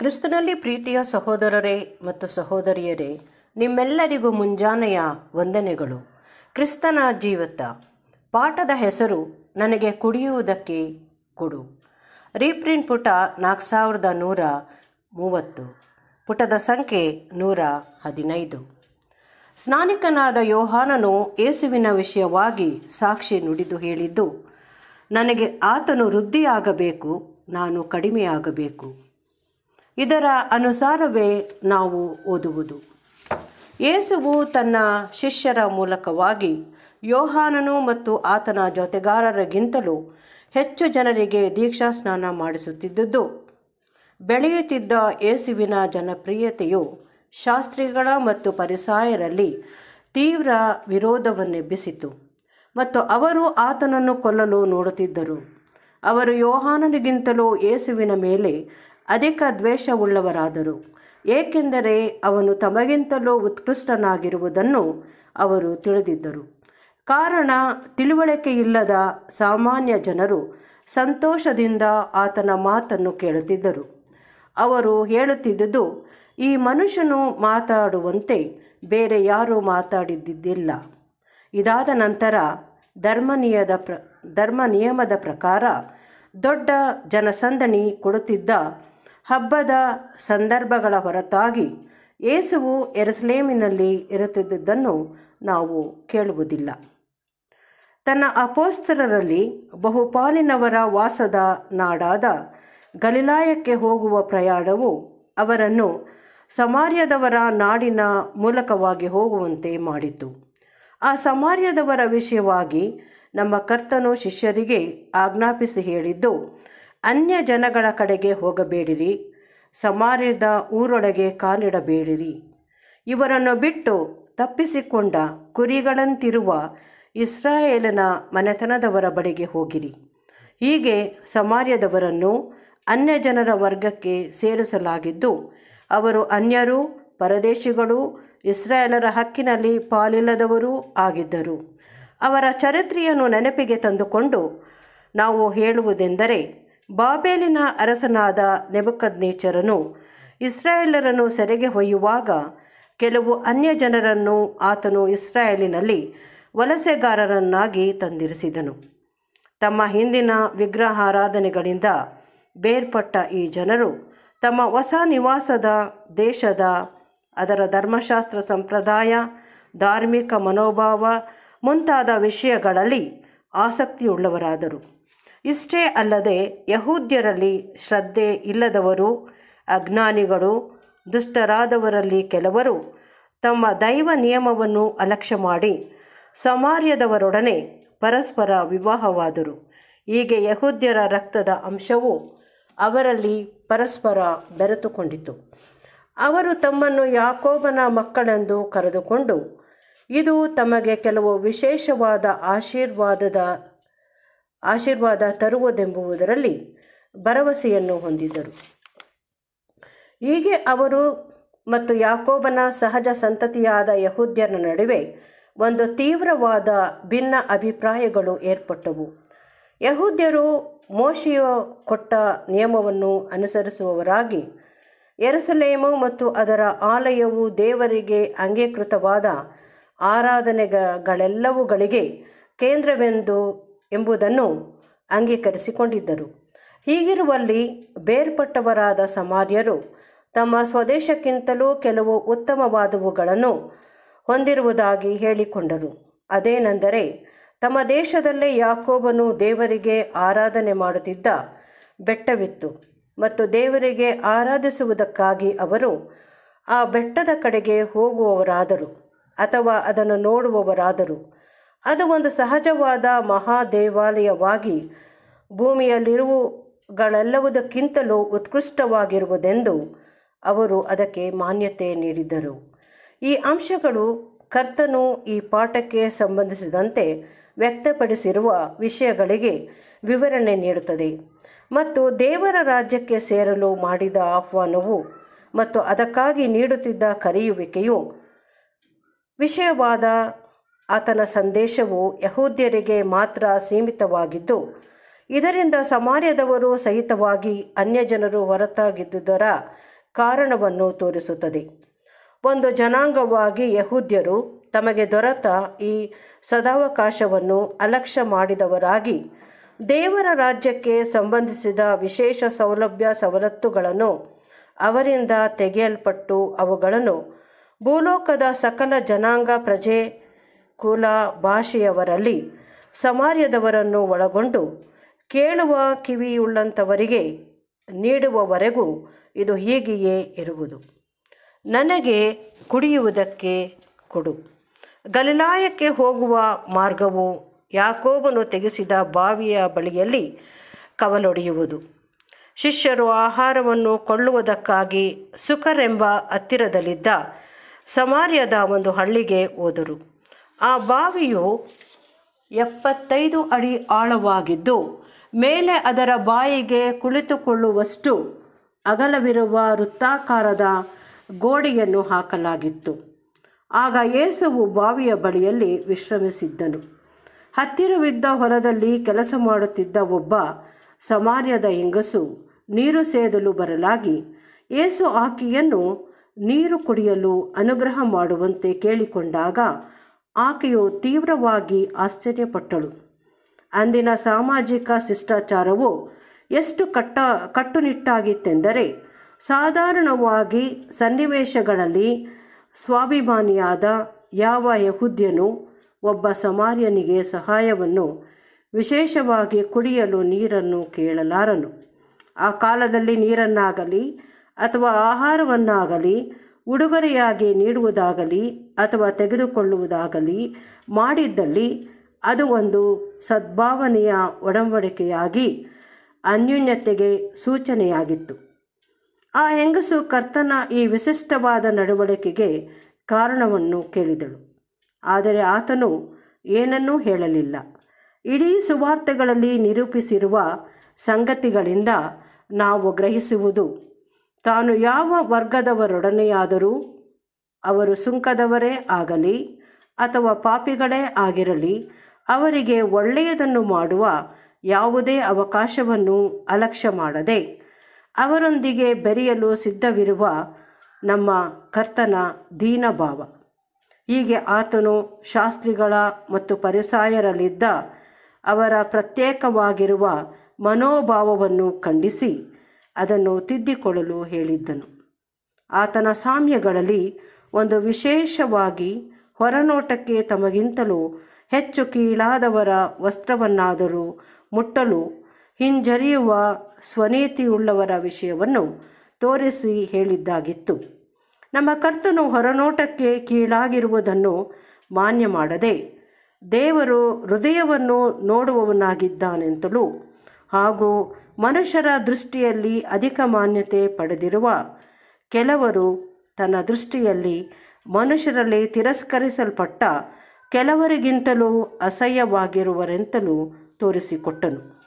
ಕ್ರಿಸ್ತನಲ್ಲಿ ಪ್ರೀತಿಯ ಸಹೋದರರೇ ಮತ್ತು ಸಹೋದರಿಯರೇ ನಿಮ್ಮೆಲ್ಲರಿಗೂ ಮುಂಜಾನೆಯ ವಂದನೆಗಳು ಕ್ರಿಸ್ತನ ಜೀವತ ಪಾಠದ ಹೆಸರು ನನಗೆ ಕುಡಿಯುವುದಕ್ಕೆ ಕೊಡು ರೀಪ್ರಿಂಟ್ ಪುಟ ನಾಲ್ಕು ಸಾವಿರದ ನೂರ ಮೂವತ್ತು ಪುಟದ ಸಂಖ್ಯೆ ನೂರ ಹದಿನೈದು ಸ್ನಾನಿಕನಾದ ಯೋಹಾನನು ಏಸುವಿನ ವಿಷಯವಾಗಿ ಸಾಕ್ಷಿ ನುಡಿದು ಹೇಳಿದ್ದು ನನಗೆ ಆತನು ವೃದ್ಧಿಯಾಗಬೇಕು ನಾನು ಕಡಿಮೆಯಾಗಬೇಕು ಇದರ ಅನುಸಾರವೇ ನಾವು ಓದುವುದು ಯೇಸುವು ತನ್ನ ಶಿಷ್ಯರ ಮೂಲಕವಾಗಿ ಯೋಹಾನನು ಮತ್ತು ಆತನ ಜೊತೆಗಾರರಿಗಿಂತಲೂ ಹೆಚ್ಚು ಜನರಿಗೆ ದೀಕ್ಷಾ ಸ್ನಾನ ಮಾಡಿಸುತ್ತಿದ್ದುದು ಬೆಳೆಯುತ್ತಿದ್ದ ಯೇಸುವಿನ ಜನಪ್ರಿಯತೆಯು ಶಾಸ್ತ್ರಿಗಳ ಮತ್ತು ಪರಿಸಾಯರಲ್ಲಿ ತೀವ್ರ ವಿರೋಧವನ್ನೆಬ್ಬಿಸಿತು ಮತ್ತು ಅವರು ಆತನನ್ನು ಕೊಲ್ಲಲು ನೋಡುತ್ತಿದ್ದರು ಅವರು ಯೋಹಾನನಿಗಿಂತಲೂ ಯೇಸುವಿನ ಮೇಲೆ ಅಧಿಕ ದ್ವೇಷವುಳ್ಳವರಾದರು ಏಕೆಂದರೆ ಅವನು ತಮಗಿಂತಲೂ ಉತ್ಕೃಷ್ಟನಾಗಿರುವುದನ್ನು ಅವರು ತಿಳಿದಿದ್ದರು ಕಾರಣ ತಿಳುವಳಿಕೆಯಿಲ್ಲದ ಸಾಮಾನ್ಯ ಜನರು ಸಂತೋಷದಿಂದ ಆತನ ಮಾತನ್ನು ಕೇಳುತ್ತಿದ್ದರು ಅವರು ಹೇಳುತ್ತಿದ್ದುದು ಈ ಮನುಷ್ಯನು ಮಾತಾಡುವಂತೆ ಬೇರೆ ಯಾರೂ ಮಾತಾಡಿದ್ದಿಲ್ಲ ಇದಾದ ನಂತರ ಧರ್ಮನಿಯದ ಪ್ರ ಧರ್ಮ ನಿಯಮದ ಪ್ರಕಾರ ದೊಡ್ಡ ಜನಸಂದಣಿ ಕೊಡುತ್ತಿದ್ದ ಹಬ್ಬದ ಸಂದರ್ಭಗಳ ಹೊರತಾಗಿ ಏಸುವು ಎರಸ್ಲೇಮಿನಲ್ಲಿ ಇರುತ್ತಿದ್ದುದನ್ನು ನಾವು ಕೇಳುವುದಿಲ್ಲ ತನ್ನ ಅಪೋಸ್ತರರಲ್ಲಿ ಬಹುಪಾಲಿನವರ ವಾಸದ ನಾಡಾದ ಗಲಿಲಾಯಕ್ಕೆ ಹೋಗುವ ಪ್ರಯಾಣವು ಅವರನ್ನು ಸಮಾರ್ಯದವರ ನಾಡಿನ ಮೂಲಕವಾಗಿ ಹೋಗುವಂತೆ ಮಾಡಿತು ಆ ಸಮಾರ್ಯದವರ ವಿಷಯವಾಗಿ ನಮ್ಮ ಕರ್ತನು ಶಿಷ್ಯರಿಗೆ ಆಜ್ಞಾಪಿಸಿ ಹೇಳಿದ್ದು ಅನ್ಯ ಜನಗಳ ಕಡೆಗೆ ಹೋಗಬೇಡಿರಿ ಸಮಾರ್ಯದ ಊರೊಳಗೆ ಕಾಲಿಡಬೇಡಿರಿ ಇವರನ್ನು ಬಿಟ್ಟು ತಪ್ಪಿಸಿಕೊಂಡ ಕುರಿಗಳಂತಿರುವ ಇಸ್ರಾಯೇಲನ ಮನೆತನದವರ ಬಳಿಗೆ ಹೋಗಿರಿ ಹೀಗೆ ಸಮಾರ್ಯದವರನ್ನು ಅನ್ಯ ಜನರ ವರ್ಗಕ್ಕೆ ಸೇರಿಸಲಾಗಿದ್ದು ಅವರು ಅನ್ಯರು ಪರದೇಶಿಗಳು ಇಸ್ರಾಯೇಲರ ಹಕ್ಕಿನಲ್ಲಿ ಪಾಲಿಲ್ಲದವರೂ ಆಗಿದ್ದರು ಅವರ ಚರಿತ್ರೆಯನ್ನು ನೆನಪಿಗೆ ತಂದುಕೊಂಡು ನಾವು ಹೇಳುವುದೆಂದರೆ ಬಾಬೇಲಿನ ಅರಸನಾದ ನೆಬಕದ್ನೇಚರನು ಇಸ್ರಾಯೇಲರನ್ನು ಸೆರೆಗೆ ಹೊಯ್ಯುವಾಗ ಕೆಲವು ಅನ್ಯ ಜನರನ್ನು ಆತನು ಇಸ್ರಾಯೇಲಿನಲ್ಲಿ ವಲಸೆಗಾರರನ್ನಾಗಿ ತಂದಿರಿಸಿದನು ತಮ್ಮ ಹಿಂದಿನ ವಿಗ್ರಹಾರಾಧನೆಗಳಿಂದ ಬೇರ್ಪಟ್ಟ ಈ ಜನರು ತಮ್ಮ ಹೊಸ ನಿವಾಸದ ದೇಶದ ಅದರ ಧರ್ಮಶಾಸ್ತ್ರ ಸಂಪ್ರದಾಯ ಧಾರ್ಮಿಕ ಮನೋಭಾವ ಮುಂತಾದ ವಿಷಯಗಳಲ್ಲಿ ಆಸಕ್ತಿಯುಳ್ಳವರಾದರು ಇಷ್ಟೇ ಅಲ್ಲದೆ ಯಹೂದ್ಯರಲ್ಲಿ ಶ್ರದ್ಧೆ ಇಲ್ಲದವರು ಅಜ್ಞಾನಿಗಳು ದುಷ್ಟರಾದವರಲ್ಲಿ ಕೆಲವರು ತಮ್ಮ ದೈವ ನಿಯಮವನ್ನು ಅಲಕ್ಷ್ಯ ಮಾಡಿ ಸಮಾರ್ಯದವರೊಡನೆ ಪರಸ್ಪರ ವಿವಾಹವಾದರು ಹೀಗೆ ಯಹೂದ್ಯರ ರಕ್ತದ ಅಂಶವು ಅವರಲ್ಲಿ ಪರಸ್ಪರ ಬೆರೆತುಕೊಂಡಿತು ಅವರು ತಮ್ಮನ್ನು ಯಾಕೋಬನ ಮಕ್ಕಳೆಂದು ಕರೆದುಕೊಂಡು ಇದು ತಮಗೆ ಕೆಲವು ವಿಶೇಷವಾದ ಆಶೀರ್ವಾದದ ಆಶೀರ್ವಾದ ತರುವುದೆಂಬುವುದರಲ್ಲಿ ಭರವಸೆಯನ್ನು ಹೊಂದಿದ್ದರು ಹೀಗೆ ಅವರು ಮತ್ತು ಯಾಕೋಬನ ಸಹಜ ಸಂತತಿಯಾದ ಯಹೂದ್ಯರ ನಡುವೆ ಒಂದು ತೀವ್ರವಾದ ಭಿನ್ನ ಅಭಿಪ್ರಾಯಗಳು ಏರ್ಪಟ್ಟವು ಯಹೂದ್ಯರು ಮೋಶಿಯ ಕೊಟ್ಟ ನಿಯಮವನ್ನು ಅನುಸರಿಸುವವರಾಗಿ ಎರಸಲೇಮು ಮತ್ತು ಅದರ ಆಲಯವು ದೇವರಿಗೆ ಅಂಗೀಕೃತವಾದ ಆರಾಧನೆಗಳೆಲ್ಲವುಗಳಿಗೆ ಕೇಂದ್ರವೆಂದು ಎಂಬುದನ್ನು ಅಂಗೀಕರಿಸಿಕೊಂಡಿದ್ದರು ಹೀಗಿರುವಲ್ಲಿ ಬೇರ್ಪಟ್ಟವರಾದ ಸಮಾರ್ಯರು ತಮ್ಮ ಸ್ವದೇಶಕ್ಕಿಂತಲೂ ಕೆಲವು ಉತ್ತಮವಾದವುಗಳನ್ನು ಹೊಂದಿರುವುದಾಗಿ ಹೇಳಿಕೊಂಡರು ಅದೇನೆಂದರೆ ತಮ್ಮ ದೇಶದಲ್ಲೇ ಯಾಕೋಬನು ದೇವರಿಗೆ ಆರಾಧನೆ ಮಾಡುತ್ತಿದ್ದ ಬೆಟ್ಟವಿತ್ತು ಮತ್ತು ದೇವರಿಗೆ ಆರಾಧಿಸುವುದಕ್ಕಾಗಿ ಅವರು ಆ ಬೆಟ್ಟದ ಕಡೆಗೆ ಹೋಗುವವರಾದರು ಅಥವಾ ಅದನ್ನು ನೋಡುವವರಾದರು ಅದು ಒಂದು ಸಹಜವಾದ ಮಹಾದೇವಾಲಯವಾಗಿ ಭೂಮಿಯಲ್ಲಿರುವುಗಳೆಲ್ಲವುದಕ್ಕಿಂತಲೂ ಉತ್ಕೃಷ್ಟವಾಗಿರುವುದೆಂದು ಅವರು ಅದಕ್ಕೆ ಮಾನ್ಯತೆ ನೀಡಿದರು ಈ ಅಂಶಗಳು ಕರ್ತನು ಈ ಪಾಠಕ್ಕೆ ಸಂಬಂಧಿಸಿದಂತೆ ವ್ಯಕ್ತಪಡಿಸಿರುವ ವಿಷಯಗಳಿಗೆ ವಿವರಣೆ ನೀಡುತ್ತದೆ ಮತ್ತು ದೇವರ ರಾಜ್ಯಕ್ಕೆ ಸೇರಲು ಮಾಡಿದ ಆಹ್ವಾನವು ಮತ್ತು ಅದಕ್ಕಾಗಿ ನೀಡುತ್ತಿದ್ದ ಕರೆಯುವಿಕೆಯು ವಿಷಯವಾದ ಆತನ ಸಂದೇಶವು ಯಹೂದ್ಯರಿಗೆ ಮಾತ್ರ ಸೀಮಿತವಾಗಿದ್ದು ಇದರಿಂದ ಸಮಾರ್ಯದವರು ಸಹಿತವಾಗಿ ಅನ್ಯಜನರು ಹೊರತಾಗಿದ್ದುದರ ಕಾರಣವನ್ನು ತೋರಿಸುತ್ತದೆ ಒಂದು ಜನಾಂಗವಾಗಿ ಯಹೂದ್ಯರು ತಮಗೆ ದೊರೆತ ಈ ಸದಾವಕಾಶವನ್ನು ಅಲಕ್ಷ್ಯ ಮಾಡಿದವರಾಗಿ ದೇವರ ರಾಜ್ಯಕ್ಕೆ ಸಂಬಂಧಿಸಿದ ವಿಶೇಷ ಸೌಲಭ್ಯ ಸವಲತ್ತುಗಳನ್ನು ಅವರಿಂದ ತೆಗೆಯಲ್ಪಟ್ಟು ಅವುಗಳನ್ನು ಭೂಲೋಕದ ಸಕಲ ಜನಾಂಗ ಪ್ರಜೆ ಕುಲ ಭಾಷೆಯವರಲ್ಲಿ ಸಮಾರ್ಯದವರನ್ನು ಒಳಗೊಂಡು ಕೇಳುವ ಕಿವಿಯುಳ್ಳಂಥವರಿಗೆ ನೀಡುವವರೆಗೂ ಇದು ಹೀಗೆಯೇ ಇರುವುದು ನನಗೆ ಕುಡಿಯುವುದಕ್ಕೆ ಕೊಡು ಗಲಿಲಾಯಕ್ಕೆ ಹೋಗುವ ಮಾರ್ಗವು ಯಾಕೋಬನು ತೆಗೆಸಿದ ಬಾವಿಯ ಬಳಿಯಲ್ಲಿ ಕವಲೊಡೆಯುವುದು ಶಿಷ್ಯರು ಆಹಾರವನ್ನು ಕೊಳ್ಳುವುದಕ್ಕಾಗಿ ಸುಖರೆಂಬ ಹತ್ತಿರದಲ್ಲಿದ್ದ ಸಮಾರ್ಯದ ಒಂದು ಹಳ್ಳಿಗೆ ಹೋದರು ಆ ಬಾವಿಯು ಎಪ್ಪತ್ತೈದು ಅಡಿ ಆಳವಾಗಿದ್ದು ಮೇಲೆ ಅದರ ಬಾಯಿಗೆ ಕುಳಿತುಕೊಳ್ಳುವಷ್ಟು ಅಗಲವಿರುವ ವೃತ್ತಾಕಾರದ ಗೋಡೆಯನ್ನು ಹಾಕಲಾಗಿತ್ತು ಆಗ ಏಸುವು ಬಾವಿಯ ಬಳಿಯಲ್ಲಿ ವಿಶ್ರಮಿಸಿದ್ದನು ಹತ್ತಿರವಿದ್ದ ಹೊಲದಲ್ಲಿ ಕೆಲಸ ಮಾಡುತ್ತಿದ್ದ ಒಬ್ಬ ಸಮಾರ್ಯದ ಹೆಂಗಸು ನೀರು ಸೇದಲು ಬರಲಾಗಿ ಏಸು ಆಕೆಯನ್ನು ನೀರು ಕುಡಿಯಲು ಅನುಗ್ರಹ ಮಾಡುವಂತೆ ಕೇಳಿಕೊಂಡಾಗ ಆಕೆಯು ತೀವ್ರವಾಗಿ ಆಶ್ಚರ್ಯಪಟ್ಟಳು ಅಂದಿನ ಸಾಮಾಜಿಕ ಶಿಷ್ಟಾಚಾರವು ಎಷ್ಟು ಕಟ್ಟ ಕಟ್ಟುನಿಟ್ಟಾಗಿತ್ತೆಂದರೆ ಸಾಧಾರಣವಾಗಿ ಸನ್ನಿವೇಶಗಳಲ್ಲಿ ಸ್ವಾಭಿಮಾನಿಯಾದ ಯಾವ ಯಹುದ್ಯನು ಒಬ್ಬ ಸಮಾರ್ಯನಿಗೆ ಸಹಾಯವನ್ನು ವಿಶೇಷವಾಗಿ ಕುಡಿಯಲು ನೀರನ್ನು ಕೇಳಲಾರನು ಆ ಕಾಲದಲ್ಲಿ ನೀರನ್ನಾಗಲಿ ಅಥವಾ ಆಹಾರವನ್ನಾಗಲಿ ಉಡುಗೊರೆಯಾಗಿ ನೀಡುವುದಾಗಲಿ ಅಥವಾ ತೆಗೆದುಕೊಳ್ಳುವುದಾಗಲಿ ಮಾಡಿದ್ದಲ್ಲಿ ಅದು ಒಂದು ಸದ್ಭಾವನೆಯ ಒಡಂಬಡಿಕೆಯಾಗಿ ಅನ್ಯೂನ್ಯತೆಗೆ ಸೂಚನೆಯಾಗಿತ್ತು ಆ ಹೆಂಗಸು ಕರ್ತನ ಈ ವಿಶಿಷ್ಟವಾದ ನಡವಳಿಕೆಗೆ ಕಾರಣವನ್ನು ಕೇಳಿದಳು ಆದರೆ ಆತನು ಏನನ್ನೂ ಹೇಳಲಿಲ್ಲ ಇಡೀ ಸುವಾರ್ತೆಗಳಲ್ಲಿ ನಿರೂಪಿಸಿರುವ ಸಂಗತಿಗಳಿಂದ ನಾವು ಗ್ರಹಿಸುವುದು ತಾನು ಯಾವ ವರ್ಗದವರೊಡನೆಯಾದರೂ ಅವರು ಸುಂಕದವರೇ ಆಗಲಿ ಅಥವಾ ಪಾಪಿಗಳೇ ಆಗಿರಲಿ ಅವರಿಗೆ ಒಳ್ಳೆಯದನ್ನು ಮಾಡುವ ಯಾವುದೇ ಅವಕಾಶವನ್ನು ಅಲಕ್ಷ್ಯ ಮಾಡದೆ ಅವರೊಂದಿಗೆ ಬೆರೆಯಲು ಸಿದ್ಧವಿರುವ ನಮ್ಮ ಕರ್ತನ ದೀನಭಾವ ಹೀಗೆ ಆತನು ಶಾಸ್ತ್ರಿಗಳ ಮತ್ತು ಪರಿಸಾಯರಲ್ಲಿದ್ದ ಅವರ ಪ್ರತ್ಯೇಕವಾಗಿರುವ ಮನೋಭಾವವನ್ನು ಖಂಡಿಸಿ ಅದನ್ನು ತಿದ್ದಿಕೊಳ್ಳಲು ಹೇಳಿದ್ದನು ಆತನ ಸಾಮ್ಯಗಳಲ್ಲಿ ಒಂದು ವಿಶೇಷವಾಗಿ ಹೊರನೋಟಕ್ಕೆ ತಮಗಿಂತಲೂ ಹೆಚ್ಚು ಕೀಳಾದವರ ವಸ್ತ್ರವನ್ನಾದರೂ ಮುಟ್ಟಲು ಹಿಂಜರಿಯುವ ಸ್ವನೀತಿಯುಳ್ಳವರ ವಿಷಯವನ್ನು ತೋರಿಸಿ ಹೇಳಿದ್ದಾಗಿತ್ತು ನಮ್ಮ ಕರ್ತನು ಹೊರನೋಟಕ್ಕೆ ಕೀಳಾಗಿರುವುದನ್ನು ಮಾನ್ಯ ಮಾಡದೆ ದೇವರು ಹೃದಯವನ್ನು ನೋಡುವವನಾಗಿದ್ದಾನೆಂತಲೂ ಹಾಗೂ ಮನುಷ್ಯರ ದೃಷ್ಟಿಯಲ್ಲಿ ಅಧಿಕ ಮಾನ್ಯತೆ ಪಡೆದಿರುವ ಕೆಲವರು ತನ್ನ ದೃಷ್ಟಿಯಲ್ಲಿ ಮನುಷ್ಯರಲ್ಲಿ ತಿರಸ್ಕರಿಸಲ್ಪಟ್ಟ ಕೆಲವರಿಗಿಂತಲೂ ಅಸಹ್ಯವಾಗಿರುವರೆಂತಲೂ ತೋರಿಸಿಕೊಟ್ಟನು